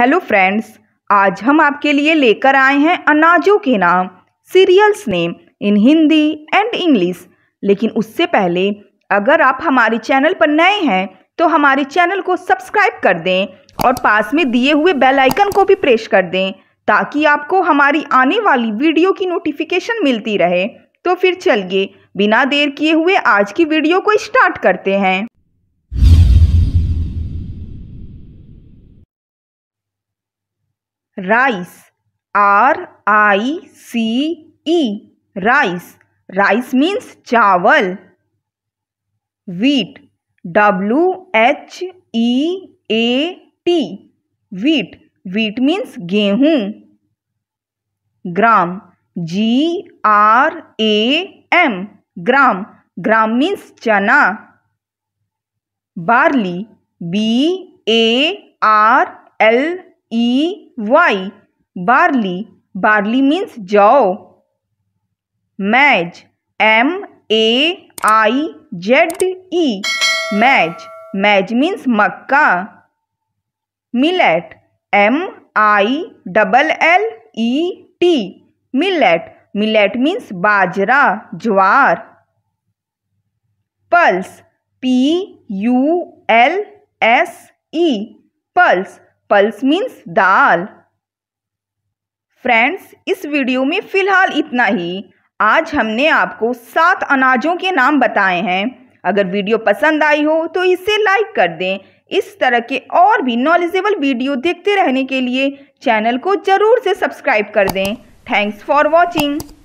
hello friends आज हम आपके लिए लेकर आए हैं अनाजों के नाम cereals name in Hindi and English लेकिन उससे पहले अगर आप हमारे चैनल पर नए हैं तो हमारे चैनल को सब्सक्राइब कर दें और पास में दिए हुए बेल आइकन को भी प्रेस कर दें ताकि आपको हमारी आने वाली वीडियो की नोटिफिकेशन मिलती रहे तो फिर चलिए बिना देर किए हुए आज की वीडियो को स्टार्ट करते हैं rice R I C E rice rice means चावल wheat W H E A T wheat wheat means गेहूँ gram G R A M gram gram means चना barley B A R L E Y barley barley means जौ maize M A I Z E maize maize means मक्का millet M I double L E T millet millet means बाजरा ज्वार pulse P U L S E pulse pulse means दाल friends इस video में फ़िलहाल इतना ही आज हमने आपको सात अनाजों के नाम बताए हैं अगर वीडियो पसंद आई हो तो इसे लाइक कर दें इस तरह के और भी नॉलेजेबल वीडियो देखते रहने के लिए चैनल को ज़रूर से सब्सक्राइब कर दें थैंक्स फॉर वॉचिंग